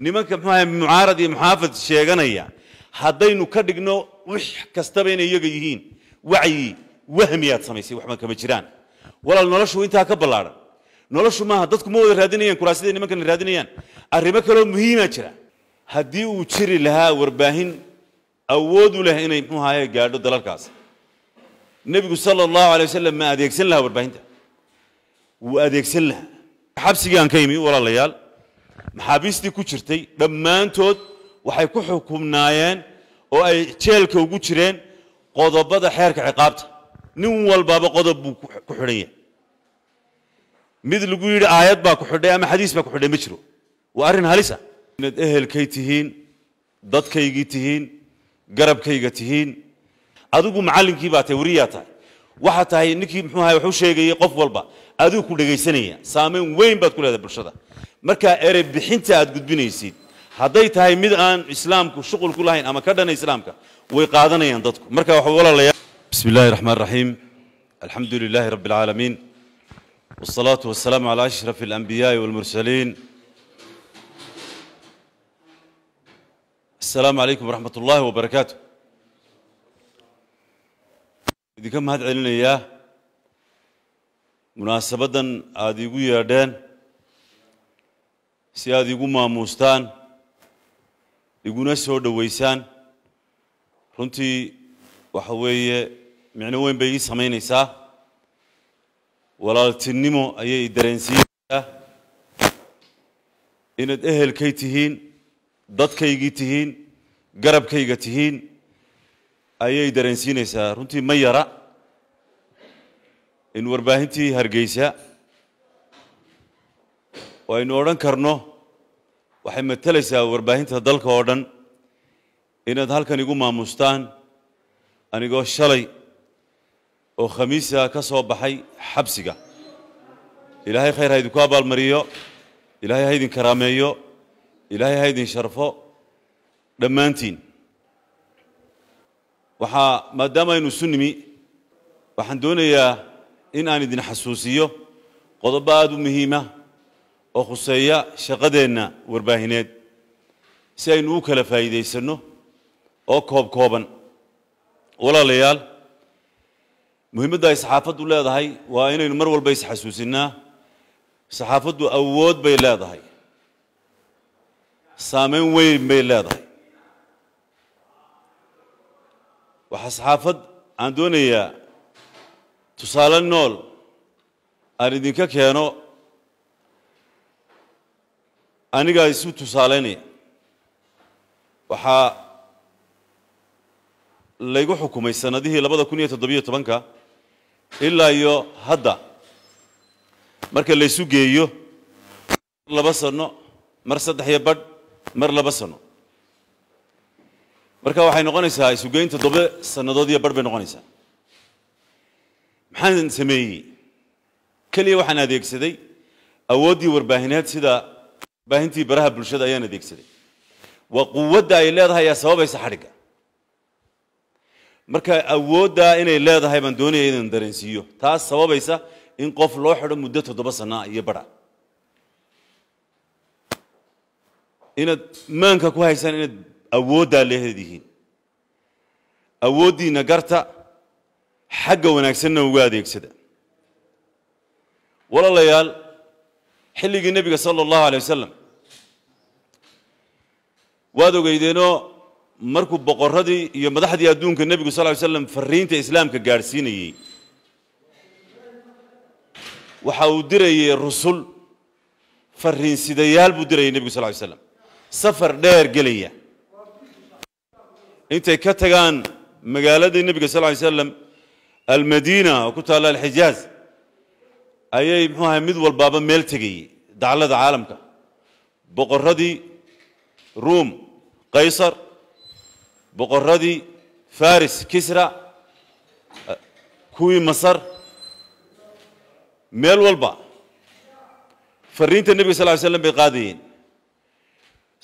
nimanka mxuaha mucaarad iyo muxaafid sheeganaya haddaynu ka dhigno wix kastaba inay iyaga yihiin wacyi wahmiyaad samaysay waxba kama jiraan walaal noloshu intaa ka ballaadhan noloshu maaha dadku ma wada raadinayaan kuraasyada nimankan raadinayaan arrimo kaloo muhiimaa jira haddii uu jiri lahaa warbaahin awood u leh inay mxuu ahaye gaadho dalalkaas nebigu sala allahu alay wasalam ma adeegsan lahaa warbaahinta wuu adeegsan lahaa xabsigii aan ka imi walaalayaal maxaabiistii ku jirtay dhammaantood waxay ku xukumnaayeen oo ay jeelka ugu jireen qodobada xeerka ciqaabta nin walbaaba qodob buu ku xidhan yahay mid lagu yidhi aayad baa ku xidhay ama xadiis baa ku xidhay ma jiro waa arrin halisa ah. inaad ehelkay tihiin dadkaygii tihiin garabkayga tihiin adigu macallinkii baa tahay weriyaa tahay waxaa tahay ninkii muxuu ahay waxu sheegayay qof walba adigu ku dhegaysanaya saamayn weyn baad ku leedahay bulshada markaa erey bixinta aad gudbinaysid hadday tahay mid aan islaamku shuqul ku lahayn ama ka dhana islaamka way qaadanayaan dadku marka waxa walaalayaa bismi illaahi raxmaan raxiim alxamdu lilaahi rabbi alcaalamiin waasalaatu wasalaamu calaa ashraf alambiyaai waalmursaliin السلام عليكم ورحمة الله وبركاته إذا كم هاد علينا إياه مناسبة آدي يقول si aada igu maamuustaan iguna soo dhoweysaan runtii waxa weeye micno weyn bay ii samaynaysaa walaaltinimo ayay i dareensiinaysaa inaad ehelkay tihiin dadkaygii tihiin garabkayga tihiin ayay dareensiinaysaa runtii ma yara in warbaahintii hargeysa oo aynu odhan karno waxay matalaysaa warbaahinta dalka oo dhan inaad halkan igu maamustaan anigoo shalay oo khamiisa ka soo baxay xabsiga ilaahay khayr ha idinku abaalmariyo ilaahay ha idin karaameeyo ilaahay ha idin sharfo dhammaantiin waxaa maadaama aynu isu nimi waxaan doonayaa in aan idin xasuusiyo qodobo aada u muhiima oo khuseeya shaqadeenna warbaahineed si aynu u kala faa'iidaysanno oo koob kooban walaalayaal muhiimadda ay saxaafaddu leedahay waa inaynu mar walba isxasuusinaa saxaafaddu awood bay leedahay saamayn weyn bay leedahay waxaa saxaafad aan doonayaa tusaale nool aan idinka keeno anigaa isu tusaalaynaya waxaa laygu xukumay sanadihii labada kun iyo toddobiyo tobanka ilaa iyo hadda marka laysu geeyo mar laba sano mar saddex iyo badh mar laba sano marka waxay noqonaysaa isugeyn toddoba sannadood iyo badh bay noqonaysaa maxaan sameeyey keliya waxaan adeegsaday awooddii warbaahineed sida baahintii baraha bulshada ayaan adeegsaday waa quwadda ay leedahay ayaa sababaysa xadhigga marka awooddaa inay leedahay baan doonaya inaan dareensiiyo taas sababaysa in qof loo xidho muddo toddoba sanaa iyo bara inaad maanka ku haysaan inaad awooddaa leedihiin awooddiinna garta xagga wanaagsanna uga adeegsada walaalayaal xilligii nebiga sala allahu alay wasalam waad ogeydeenoo markuu boqorradii iyo madaxdii adduunka nebigu sal ly slam farriinta islaamka gaadhsiinayey waxa uu dirayey rusul farriinsidayaal buu dirayay nebigu sal ly slam safar dheer gelaya intay ka tagaan magaaladii nebiga sal ly slam almadiina oo ku taalla alxijaaz ayay muxuu ahay mid walbaaba meel tegayey daclada caalamka boqorradii ruum qaysar boqorradii faris kisra kuwii masar meel walba fariinta nebiga sal ly slam bay qaadayeen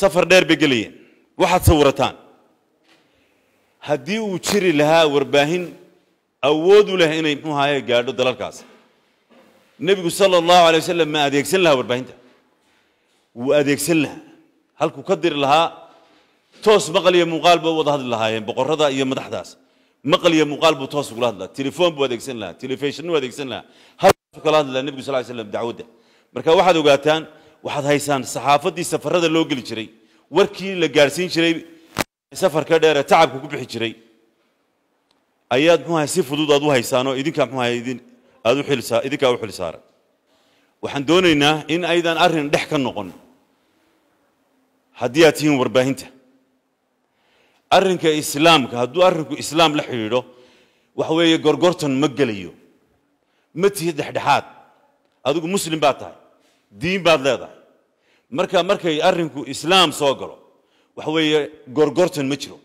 safar dheer bay gelayeen waxaad sawirataan haddii uu jiri lahaa warbaahin awood u leh inay muxuu ahaye gaadho dalalkaas nebigu sala allahu calay wasalam ma adeegsan lahaa warbaahinta wuu adeegsan lahaa halkuu ka diri lahaa toos maqal iyo muuqaal ba wada hadli lahaayeen boqorrada iyo madaxdaas maqal iyo muuqaal buu toos ugula hadlaa telefoon buu adeegsan lahaa telefishan buu adeegsan lahaa halkaasuu kala hadli lahaa nebigu sal ly slam dacwadda marka waxaad ogaataan waxaad haysaan saxaafaddii safarada loo geli jiray warkii la gaadhsiin jiray safarka dheer ee tacabka ku bixi jiray ayaad muxuu si fudud aad u haysaanoo idinkaa muxuu idin aad idinkaa u xilsaaran waxaan doonaynaa in aydan arrin dhex ka noqon haddii aad tihiin warbaahinta arrinka islaamka hadduu arrinku islaam la xidhiidho waxa weeye gorgortan ma gelayo ma tihid dhexdhexaad adigu muslim baad tahay diin baad leedahay marka markay arrinku islaam soo galo waxa weeye gorgortan ma jiro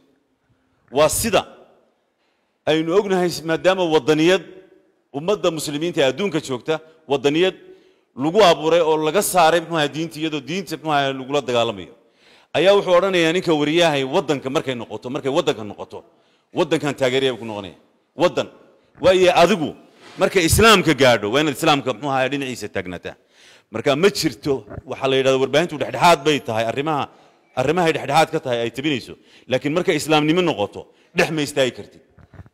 waa sida aynu ognahay maadaama waddaniyad ummadda muslimiinta ee adduunka joogta waddaniyad lagu abuuray oo laga saaray muxuaha diinta iyadoo diinta muxuaha lagula dagaalamayo ayaa wuxuu odhanayaa ninka wariyahay waddanka markay noqoto markay waddanka noqoto waddankan taageeraya ku noqonaya waddan waayo adigu markay islaamka gaadho waa inaad islaamka muxuu ahaa dhinaciisa taagnaataa marka ma jirto waxaa la yidhahda warbaahintu dhexdhexaad bay tahay arrimaha arrimahay dhexdhexaad ka tahay ay tabinayso laakiin markay islaamnimo noqoto dhex ma istaagi kartid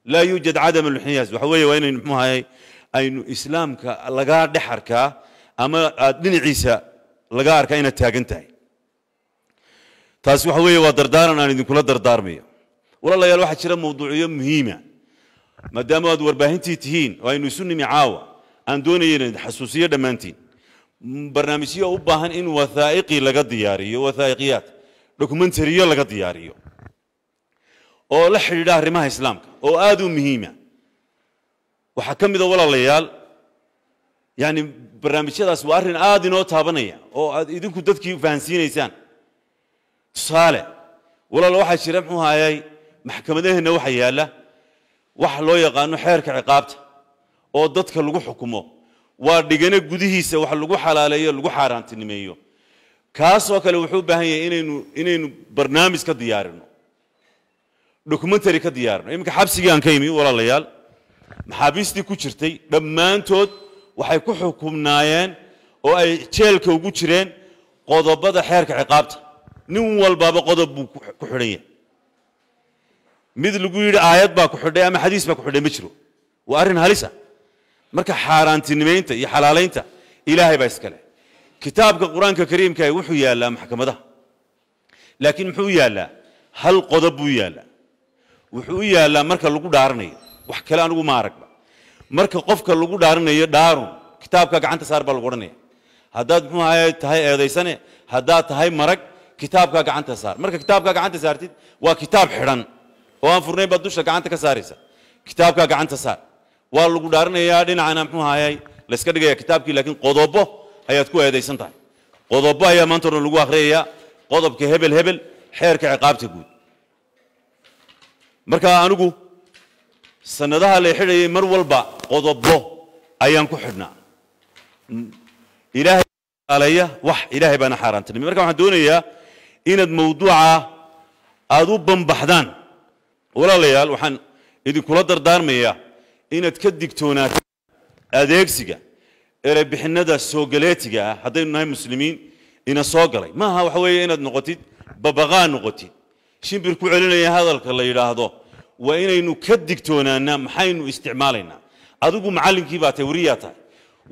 laa yuujad cadam alxniyaas waxa weeye waa inaynu muxuu aynu islaamka lagaa dhex arkaa ama aad dhinaciisa laga arkaa inaad taagan tahay taasi waxa weeye waa dardaaran aan idinkula dardaarmayo walaalayaal waxaa jira mawduucyo muhiima maadaama aad warbaahintii tihiin oo aynu isu nimi caawa aan doonayen xasuusiyo dhammaantiin barnaamijyo u baahan in wathaa'iqii laga diyaariyo wathaa'iqiyaad dokumentariyo laga diyaariyo oo la xidhiidha arrimaha islaamka oo aad u muhiima ah. waxaa ka mida ah walaalayaal yani barnaamijyadaas waa arrin aad inoo taabanaya oo aad idinku dadkii fahansiinaysaan tusaale walaal waxaa jira muxuu hayay maxkamadaheenna waxa yaalla waxa loo yaqaano xeerka ciqaabta oo dadka lagu xukumo waa dhigana gudihiisa wax lagu xalaaleeyo lagu xaaraantinimeeyo kaasoo kale wuxuu u baahan yahay inaynu inaynu barnaamij ka diyaarino documentary ka diyaarno iminka xabsigii aan ka imi walaalayaal maxaabiistii ku jirtay dhammaantood waxay ku xukumnaayeen oo ay jeelka ugu jireen qodobada xeerka ciqaabta nin walbaaba qodob buu ku xidhan yahay mid lagu yidhi aayad baa ku xidhay ama xadiis baa ku xidhay ma jiro waa arrin halisa ah. marka xaaraantinimaynta iyo xalaalaynta ilaahay baa iskale kitaabka qur-aanka kariimka wuxuu yaallaa maxkamadaha laakiin muxuu yaallaa hal qodob buu yaallaa wuxuu u yaallaa marka lagu dhaaranayo wax kale anugu ma aragba marka qofka lagu dhaaranayo dhaarun kitaabka gacanta saar baa lagu odhanaya haddaad muxuu ahay tahay eedaysane haddaad tahay marag kitaabka gacanta saar marka kitaabka gacanta saartid waa kitaab xidhan oo aan furnayn baad dusha gacanta ka saaraysa kitaabka gacanta saar waa lagu dhaaranayaa dhinacana muxuu ahayay layska dhigaya kitaabkii laakiin qodobo ayaad ku eedaysan tahay qodobo ayaa maanta odhan lagu akhriyayaa qodobka hebel hebel xeerka ciqaabta guud markaa anigu sanadaha la xidhayay mar walba qodobo ayaan ku xidhnaa ilaahay aleeya wax ilaahay baana xaaraantinimay marka waxaan doonayaa inaad mawduuca aad u bambaxdaan walaalayaal waxaan idinkula dardaarmayaa inaad ka digtoonaataan adeegsiga erebixinnada soogaleetiga ah haddaynu nahay muslimiin ina soo galay maaha waxa weeye inaad noqotid babaqaa noqotid shimbir ku celinaya hadalka la yidhaahdo waa inaynu ka digtoonaanaa maxaynu isticmaalaynaa adigu macallinkii baa tahay weriyaa tahay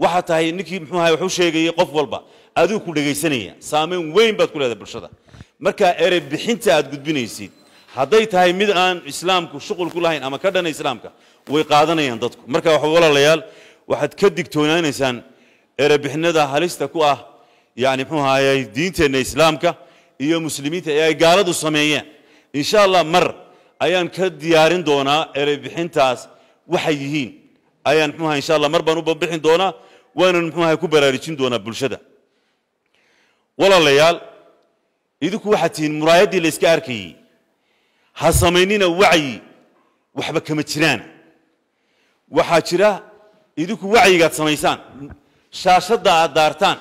waxaa tahay ninkii muxuu ahay waxu sheegayay qof walba adigu ku dhegaysanaya saameyn weyn baad ku leedahay bulshada markaa erey bixinta aad gudbinaysid hadday tahay mid aan islaamku shuqul ku lahayn ama ka dhana islaamka way qaadanayaan dadku marka waxa walaalayaal waxaad ka digtoonaanaysaan erebixinada halista ku ah yani muxuu ahayey diinteenna islaamka iyo muslimiinta ee ay gaaladu sameeyeen insha allah mar ayaan ka diyaarin doonaa erey bixintaas waxay yihiin ayaan mxuaha insha allah mar baan u babixin doonaa waanan mxuaha ku baraarujin doonaa bulshada walaalayaal idinku waxaad tihiin muraayaddii la yska arkayey ha samaynina wacyi waxba kama jiraan waxaa jira idinku wacyigaad samaysaan shaashadda aad daartaan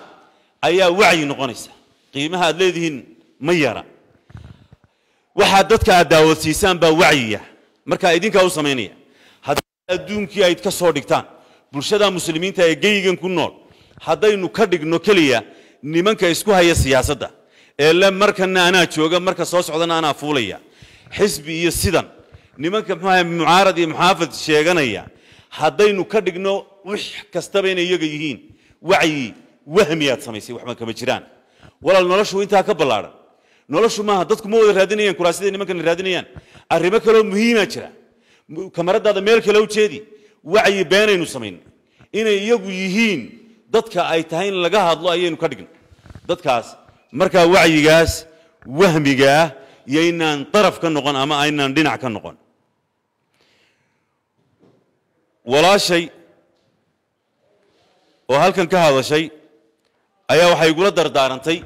ayaa wacyi noqonaysa qiimaha aad leedihiin ma yara waxaad dadka aad daawadsiisaan baa wacyiya markaa idinkaa u samaynaya haddaad adduunkii ayd ka soo dhigtaan bulshada muslimiinta ee geygan ku nool haddaynu ka dhigno keliya nimanka isku haya siyaasadda ee le markana anaa jooga marka soo socdana anaa fuulaya xisbi iyo sidan nimanka muxuaha mucaarad iyo muxaafid sheeganaya haddaynu ka dhigno wix kastaba inay iyaga yihiin wacyi wahmi aad samaysay waxba kama jiraan walaal noloshu intaa ka ballaaran noloshu maaha dadku ma wada raadinayaan kuraasidai nimankana raadinayaan arrimo kaloo muhiimaa jira kamaradaada meel kale u jeedi wacyi beenaynu samayn inay iyagu yihiin dadka ay tahay in laga hadlo ayaynu ka dhigno dadkaas markaa wacyigaas wahmigaah iyo daraf ka noqon ama aynaan dhinac ka noqon walaashay oo halkan ka hadashay ayaa waxay igula dardaarantay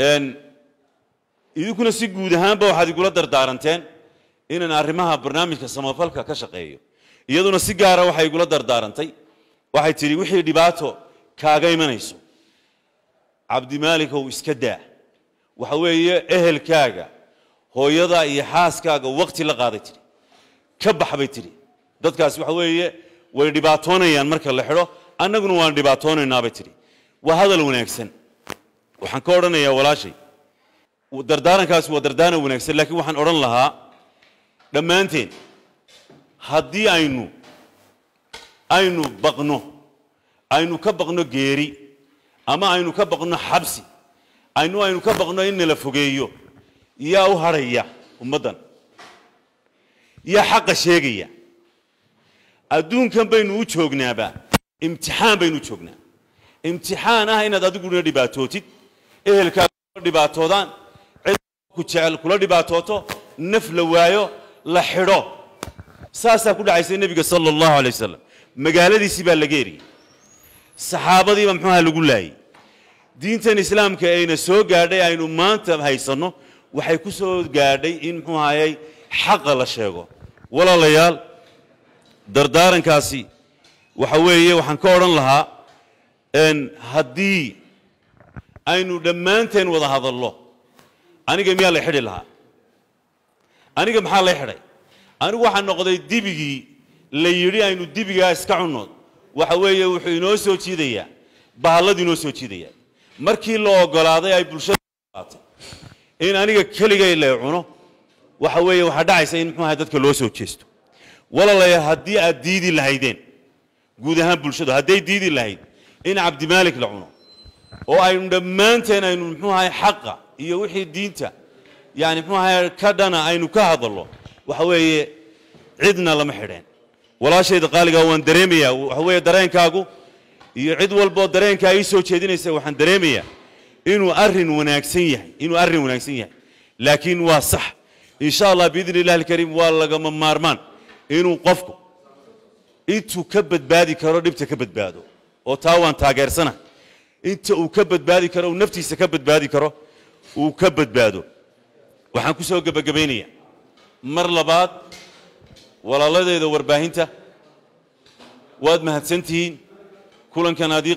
idinkuna si guud ahaanba waxaad igula dardaaranteen inaan arrimaha barnaamijka samafalka ka shaqeeyo iyaduna si gaara waxay igula dardaarantay waxay tidhi wixii dhibaato kaaga imanayso cabdimaalikow iska daa waxa weeye ehelkaaga hooyadaa iyo xaaskaaga waqti la qaaday tidhi ka bax bay tidhi dadkaasi waxa weeye way dhibaatoonayaan marka la xidho annaguna waan dhibaatoonaynaa bay tidhi waa hadal wanaagsan waxaan ka odhanayaa walaashay dardaarankaas waa dardaaran wanaagsan laakiin waxaan odhan lahaa dhammaanteen haddii aynu aynu baqno aynu ka baqno geeri ama aynu ka baqno xabsi aynu aynu ka baqno in nala fogeeyo yaa u hadhaya ummaddan yaa xaqa sheegaya adduunkan baynu u joognaaba imtixaan baynu u joognaa imtixaan ah inaad adiguna dhibaatootid ehelkaaga kula dhibaatoodaan cid ku jecel kula dhibaatooto naf la waayo la xidho saasaa ku dhacaysay nebiga sala allahu calay wasalam magaaladiisii baa laga eriyey saxaabadiiba muxuuaha lagu laayey diintan islaamka ayna soo gaadhay aynu maanta haysanno waxay ku soo gaadhay in muxuu ahayey xaqa la sheego walaalayaal dardaarankaasi waxa weeye waxaan ka odhan lahaa haddii aynu dhammaanteen wada hadalno aniga miyaa la xidhi lahaa aniga maxaa la xidhay anigu waxaa noqday dibigii la yidhi aynu dibigaa iska cunno waxa weeye wuxuu inoo soo jiidayaa bahalladu inoo soo jiidayaa markii la ogolaaday ay bulshadaatay in aniga keligay la cuno waxa weeye waxaa dhacaysa in muxuu ahay dadka loo soo jeesto walalayaal haddii aad diidi lahaydeen guud ahaan bulshadu hadday diidi lahayd in cabdimaalik la cuno oo aynu dhammaanteen aynu muxuu ahay xaqa iyo wixii diinta yani muxuu ahay ka dhana aynu ka hadallo waxa weeye cidna lama xidheen walaashayda qaaligaa waan dareemayaa waxa weeye dareenkaagu iyo cid walboo dareenkaa ii soo jeedinaysa waxaan dareemayaa inuu arrin wanaagsan yahay inuu arrin wanaagsan yahay laakiin waa sax in sha allah biidni illahi alkariim waa lagama maarmaan inuu qofku intuu ka badbaadi karo dhibta ka badbaado oo taa waan taageersanahay inta uu ka badbaadi karo uu naftiisa ka badbaadi karo uu ka badbaado waxaan ku soo gebagabaynayaa mar labaad walaaladeeda warbaahinta waad mahadsantihiin kulankan adii